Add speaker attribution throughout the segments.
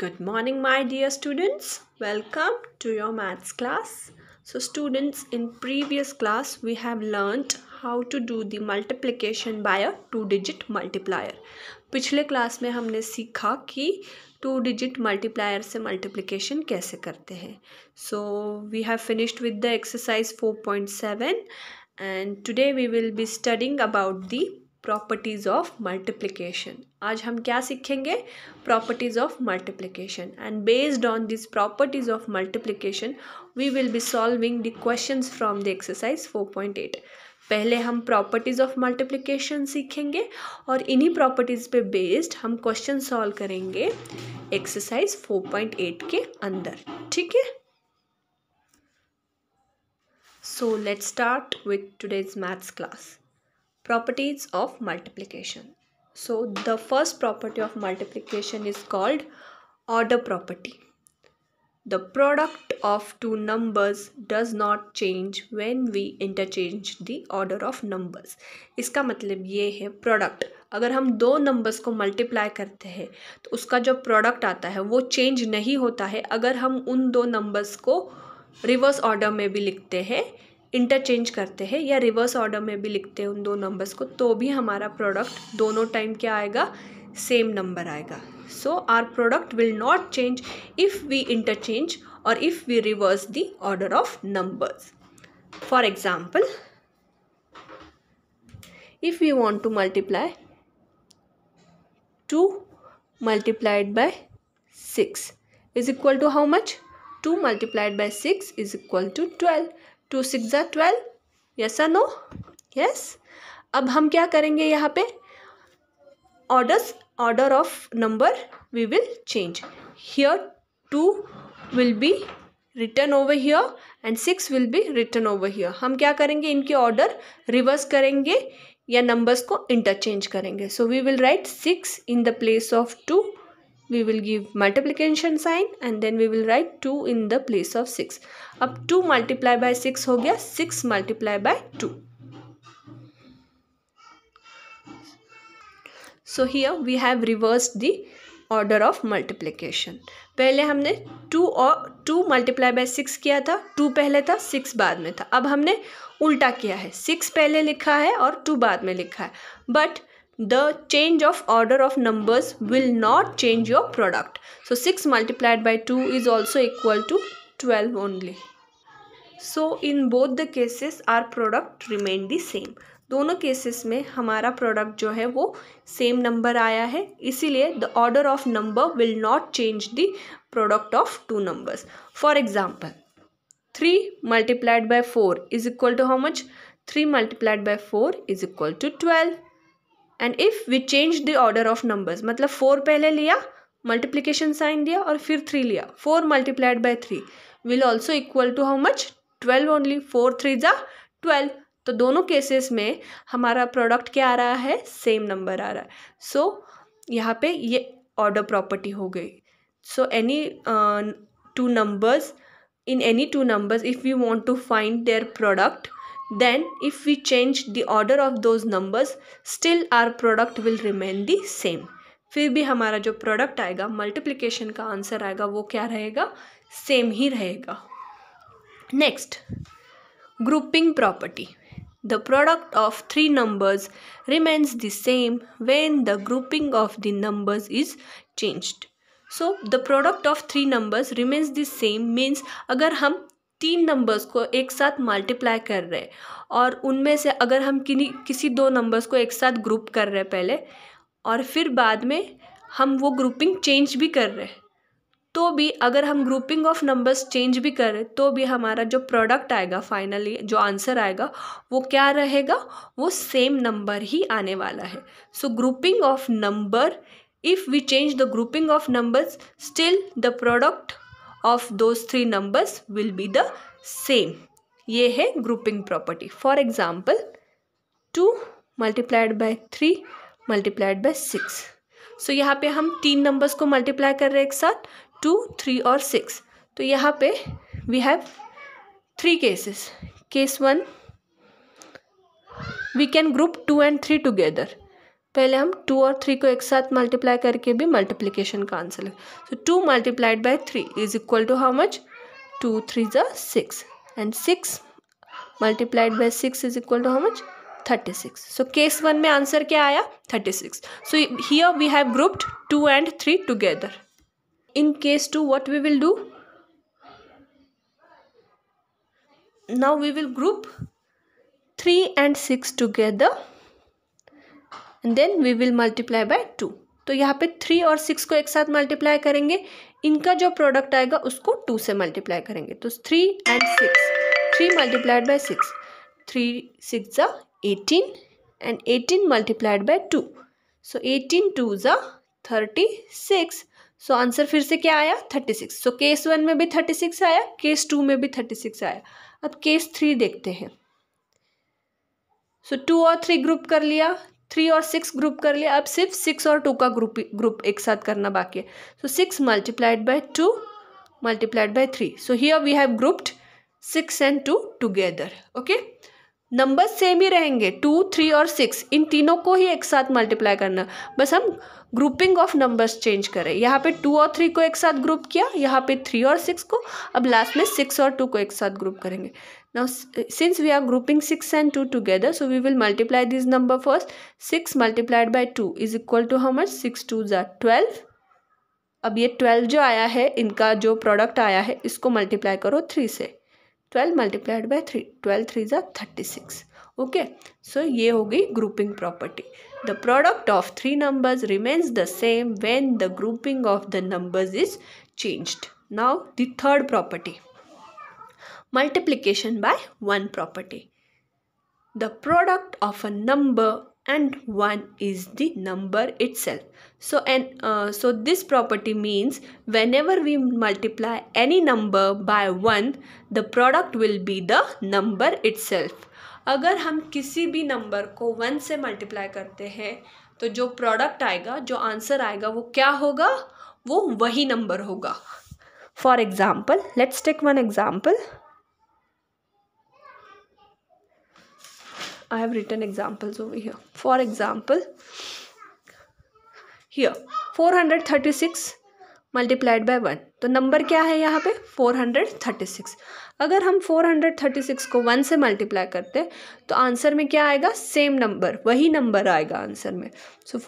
Speaker 1: Good morning my dear students. Welcome to your maths class. So students in previous class we have learnt how to do the multiplication by a two digit multiplier. पिछले class में हमने सीखा कि two digit multiplier से multiplication कैसे करते हैं so we have finished with the exercise 4.7 and today we will be studying about the properties of multiplication आज हम क्या सीखेंगे properties of multiplication and based on this properties of multiplication we will be solving the question from the exercise four point eight पहले हम properties of multiplication सीखेंगे और इन्हीं properties पे बेस्ड हम क्वेश्चन सॉल्व करेंगे एक्सरसाइज 4.8 के अंदर ठीक है so let's start with today's maths class properties of multiplication so the first property of multiplication is called order property the product of two numbers does not change when we interchange the order of numbers iska matlab ye hai product अगर हम दो numbers को multiply करते हैं तो उसका जो product आता है वो चेंज नहीं होता है अगर हम उन दो नंबर्स को रिवर्स ऑर्डर में भी लिखते हैं इंटरचेंज करते हैं या रिवर्स ऑर्डर में भी लिखते हैं उन दो नंबर्स को तो भी हमारा प्रोडक्ट दोनों टाइम क्या आएगा सेम नंबर आएगा so our product will not change if we interchange और if we reverse the order of numbers for example if you want to multiply two multiplied by six is equal to how much two multiplied by six is equal to twelve two six ज़ा twelve yes no yes अब हम क्या करेंगे यहाँ पे orders order of number we will change here two will be written over here and six will be written over here हम क्या करेंगे इनके ऑर्डर रिवर्स करेंगे या नंबर्स को इंटरचेंज करेंगे so we will write six in the place of two we will give multiplication sign and then we will write 2 in the place of 6. अब 2 multiply by 6 हो गया 6 multiply by 2. So here we have reversed the order of multiplication. पहले हमने 2 और 2 multiply by 6 किया था 2 पहले था 6 बाद में था अब हमने उल्टा किया है 6 पहले लिखा है और 2 बाद में लिखा है but the change of order of numbers will not change your product. So 6 multiplied by 2 is also equal to 12 only. So in both the cases our product remained the same. दोनों केसेस में हमारा product जो है वो same number आया है इसीलिए the order of number will not change the product of two numbers for example three multiplied by four is equal to how much three multiplied by four is equal to twelve and if we change the order of numbers मतलब four पहले लिया multiplication sign दिया और फिर three लिया four multiplied by three will also equal to how much twelve only four three ज़ा twelve तो दोनों केसेस में हमारा प्रोडक्ट क्या आ रहा है सेम नंबर आ रहा है सो so, यहाँ पे ये ऑर्डर प्रॉपर्टी हो गई so any two numbers in any two numbers if you want to find their product then if we change the order of those numbers still our product will remain the same फिर भी हमारा जो product आएगा multiplication का answer आएगा वो क्या रहेगा same ही रहेगा next grouping property. The product of three numbers remains the same when the grouping of the numbers is changed. So, the product of three numbers remains the same means अगर हम तीन numbers को एक साथ multiply कर रहे हैं और उनमें से अगर हम किन्हीं किसी दो नंबर्स को एक साथ ग्रुप कर रहे हैं पहले और फिर बाद में हम वो ग्रुपिंग चेंज भी कर रहे हैं तो भी अगर हम ग्रुपिंग ऑफ नंबर्स चेंज भी कर रहे तो भी हमारा जो प्रोडक्ट आएगा फाइनली जो आंसर आएगा वो क्या रहेगा वो सेम नंबर ही आने वाला है so grouping of number if we change the grouping of numbers still the product of those three numbers will be the same ये है grouping property for example two multiplied by three multiplied by six so यहाँ पे हम तीन numbers को multiply कर रहे हैं एक साथ टू थ्री और सिक्स तो यहाँ पे we have three cases case one we can group two and three together पहले हम टू और थ्री को एक साथ मल्टीप्लाई करके भी मल्टीप्लीकेशन का आंसर लगे so two multiplied by three is equal to how much two three जो six and six multiplied by six is equal to how much thirty six so case one में answer क्या आया thirty six so here we have grouped two and three together in case two what we will do now we will group three and six together and then we will multiply by to तो यहाँ पे three और six को एक साथ multiply करेंगे इनका जो प्रोडक्ट आएगा उसको टू से मल्टीप्लाई करेंगे तो three and six three multiplied by six three six ज़ा eighteen and eighteen multiplied by two so eighteen two ज़ा थर्टी सिक्स सो आंसर फिर से क्या आया thirty six so case one में भी थर्टी सिक्स आया केस टू में भी थर्टी सिक्स आया अब केस थ्री देखते हैं सो टू और थ्री ग्रुप कर लिया थ्री और सिक्स ग्रुप कर लिया अब सिर्फ सिक्स और टू का ग्रुप ग्रुप एक साथ करना बाकी है so six multiplied by two multiplied by three so ही we have grouped six and two together okay number same ही रहेंगे टू थ्री और सिक्स इन तीनों को ही एक साथ मल्टीप्लाई करना बस हम ग्रुपिंग ऑफ नंबर्स चेंज करें यहाँ पे टू और थ्री को एक साथ ग्रुप किया यहाँ पे थ्री और सिक्स को अब लास्ट में सिक्स और टू को एक साथ ग्रुप करेंगे Now uh, since we are grouping 6 and 2 together so we will multiply this number first. 6 multiplied by 2 is equal to how much? 6 2s are 12. अब ये ट्वेल्व जो आया है इनका जो प्रोडक्ट आया है इसको मल्टीप्लाई करो थ्री से twelve multiplied by three twelve three ज़ा थर्टी सिक्स ओके सो ये हो गई grouping property the product of three numbers remains the same when the grouping of the numbers is changed now the third property multiplication by one property. The product of a number and one is the number itself. So, and, uh, so this property means whenever we multiply any number by one the product will be the number itself. अगर हम किसी भी number को one से multiply करते हैं तो जो प्रोडक्ट आएगा जो आंसर आएगा वो क्या होगा वो वही नंबर होगा For example, let's take one example. I have written examples over here. For example, here 436 multiplied by one तो नंबर क्या है यहाँ पे 436 अगर हम 436 को वन से मल्टीप्लाई करते तो आंसर में क्या आएगा सेम नंबर वही नंबर आएगा आंसर में so so,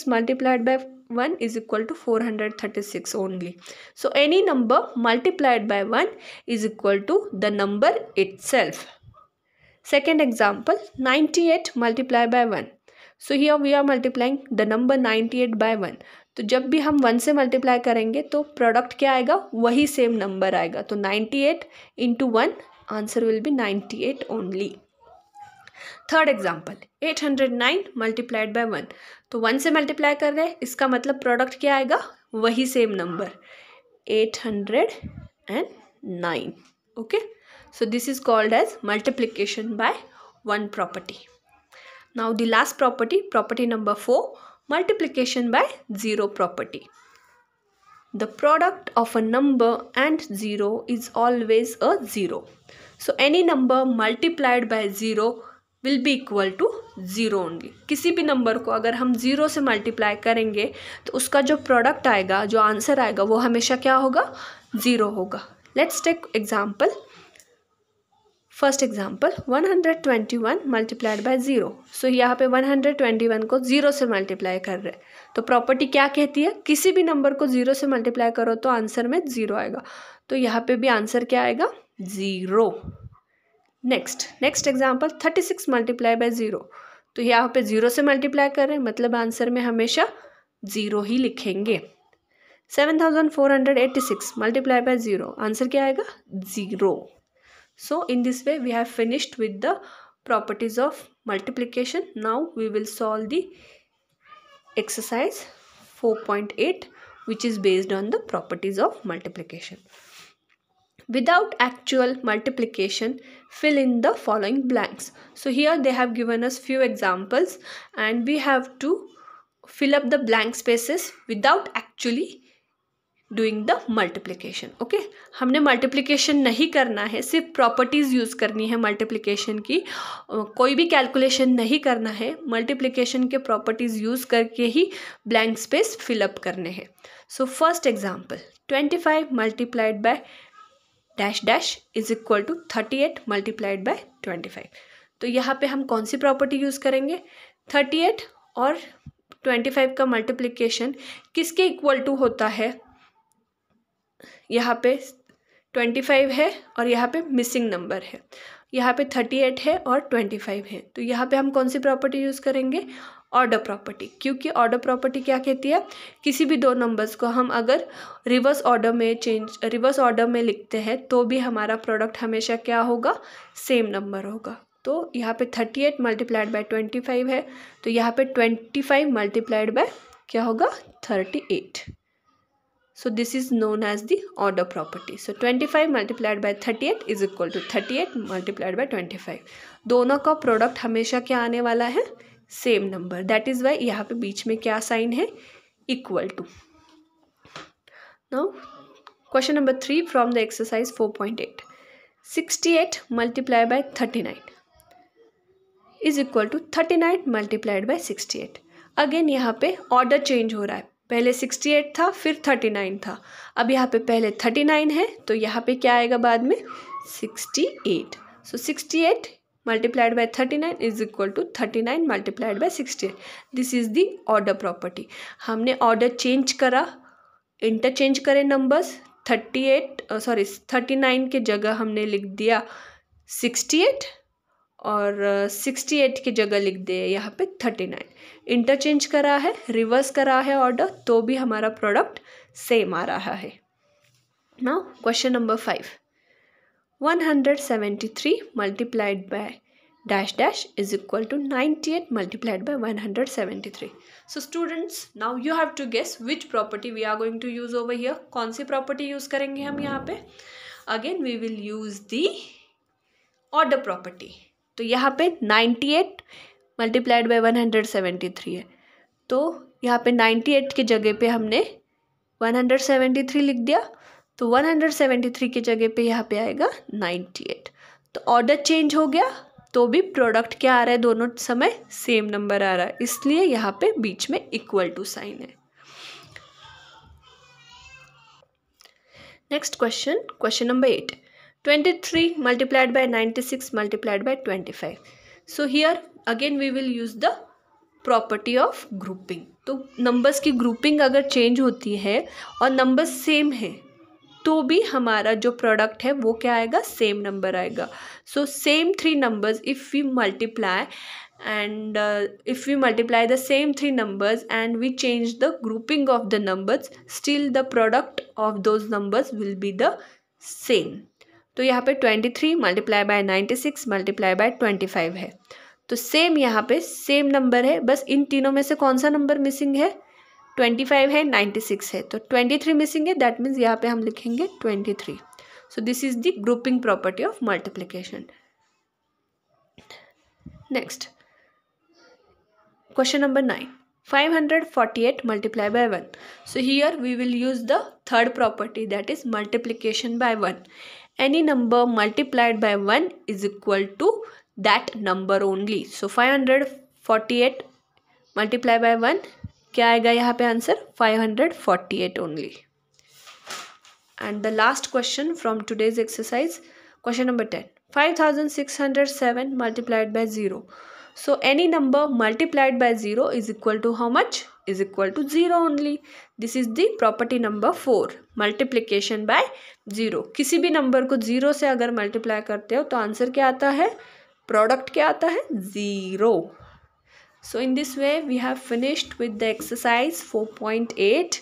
Speaker 1: 436 multiplied by one is equal to four hundred thirty six only so any number multiplied by one is equal to the number itself second example ninety eight multiply by one So we are multiplying the number ninety eight by one तो जब भी हम one से multiply करेंगे तो product क्या आएगा वही सेम नंबर आएगा तो ninety eight into one answer will be ninety eight only third example eight hundred nine multiplied by one तो वन से मल्टीप्लाई कर रहे हैं इसका मतलब प्रोडक्ट क्या आएगा वही same number eight hundred and nine okay so this is called as multiplication by one property now the last property property number four multiplication by zero property. The product of a number and zero is always a zero. So any number multiplied by zero will be equal to zero only. किसी भी number को अगर हम zero से multiply करेंगे तो उसका जो product आएगा जो answer आएगा वो हमेशा क्या होगा Zero होगा Let's take example first example one multiplied by zero so यहाँ पे वन को ज़ीरो से मल्टीप्लाई कर रहे हैं तो प्रॉपर्टी क्या कहती है किसी भी नंबर को ज़ीरो से मल्टीप्लाई करो तो आंसर में ज़ीरो आएगा तो यहाँ पे भी आंसर क्या आएगा zero next next example thirty six multiply by zero तो यहाँ पे ज़ीरो से मल्टीप्लाई कर रहे हैं मतलब आंसर में हमेशा ज़ीरो ही लिखेंगे seven thousand four hundred eighty six multiply by zero answer क्या आएगा zero So in this way we have finished with the properties of multiplication. Now we will solve the exercise 4.8 which is based on the properties of multiplication. Without actual multiplication, fill in the following blanks. So here they have given us few examples and we have to fill up the blank spaces without actually doing the multiplication okay हमने multiplication नहीं करना है सिर्फ properties use करनी है multiplication की कोई भी कैलकुलेशन नहीं करना है मल्टीप्लीकेशन के प्रॉपर्टीज़ यूज़ करके ही ब्लैंक स्पेस फिलअप करने हैं so first example twenty five multiplied by dash dash is equal to thirty eight multiplied by twenty five तो यहाँ पर हम कौन सी प्रॉपर्टी यूज़ करेंगे थर्टी एट और ट्वेंटी फाइव का मल्टीप्लीकेशन किसके इक्वल टू होता है यहाँ पे ट्वेंटी फाइव है और यहाँ पे मिसिंग नंबर है यहाँ पे थर्टी एट है और ट्वेंटी फाइव है तो यहाँ पे हम कौन सी प्रॉपर्टी यूज़ करेंगे ऑर्डर प्रॉपर्टी क्योंकि ऑर्डर प्रॉपर्टी क्या कहती है किसी भी दो नंबर्स को हम अगर रिवर्स ऑर्डर में चेंज रिवर्स ऑर्डर में लिखते हैं तो भी हमारा प्रोडक्ट हमेशा क्या होगा सेम नंबर होगा तो यहाँ पे thirty eight multiplied by twenty five है तो यहाँ पे ट्वेंटी फाइव मल्टीप्लाइड बाय क्या होगा thirty eight So this is known as the order property. So 25 multiplied by 38 is equal to 38 multiplied by 25. दोनों का प्रोडक्ट हमेशा क्या आने वाला है same number that is why यहाँ पे बीच में क्या साइन है equal to now question number three from the exercise four point eight sixty eight multiply by thirty nine is equal to thirty nine multiplied by sixty eight again यहाँ पे order change हो रहा है पहले sixty eight था फिर thirty nine था अब यहाँ पे पहले थर्टी नाइन है तो यहाँ पे क्या आएगा बाद में sixty eight so sixty eight multiplied by thirty nine is equal to thirty nine multiplied by sixty eight this is the order property हमने ऑर्डर चेंज करा इंटरचेंज करे numbers thirty eight sorry thirty nine के जगह हमने लिख दिया sixty eight और sixty eight की जगह लिख दे यहाँ पे थर्टी नाइन इंटरचेंज करा है रिवर्स करा है ऑर्डर तो भी हमारा प्रोडक्ट सेम आ रहा है now question number five one hundred seventy three multiplied by dash dash is equal to ninety eight multiplied by one hundred seventy three so students now you have to guess which property we are going to use over here कौन सी property use करेंगे हम यहाँ पे again we will use the order property तो यहाँ पे 98 eight multiplied by one hundred seventy three है तो यहाँ पे 98 के जगह पे हमने 173 लिख दिया तो 173 के जगह पे यहाँ पे आएगा 98 तो ऑर्डर चेंज हो गया तो भी प्रोडक्ट क्या आ रहा है दोनों समय सेम नंबर आ रहा है इसलिए यहाँ पे बीच में इक्वल टू साइन है next question question number eight twenty three multiplied by ninety six multiplied by twenty five. So here again we will use the property of grouping तो नंबर्स की ग्रुपिंग अगर चेंज होती है और numbers same है तो भी हमारा जो प्रोडक्ट है वो क्या आएगा सेम नंबर आएगा so same three numbers if we multiply and uh, if we multiply the same three numbers and we change the grouping of the numbers still the product of those numbers will be the same तो यहाँ पे twenty three multiply by ninety six multiply by twenty five है तो same यहाँ पे same number है बस इन तीनों में से कौन सा नंबर मिसिंग है ट्वेंटी फाइव है नाइन्टी सिक्स है तो ट्वेंटी थ्री मिसिंग है दैट मीन्स यहाँ पे हम लिखेंगे twenty three so this is the grouping property of multiplication next question number 9 548 multiplied by 1 so here we will use the third property that is multiplication by 1 any number multiplied by 1 is equal to that number only. So 548 multiplied by 1 क्या आएगा यहाँ पे answer 548 only. And the last question from today's exercise, question number 10. 5607 multiplied by 0. So any number multiplied by 0 is equal to how much? is equal to zero only. This is the property number 4. Multiplication by zero. किसी भी number को zero से अगर multiply करते हो तो answer क्या आता है Product क्या आता है zero. So in this way we have finished with the exercise 4.8.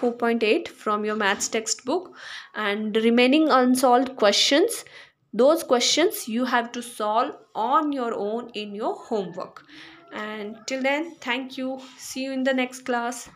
Speaker 1: 4.8 from your maths textbook and remaining unsolved questions those questions you have to solve on your own in your homework and till then thank you see you in the next class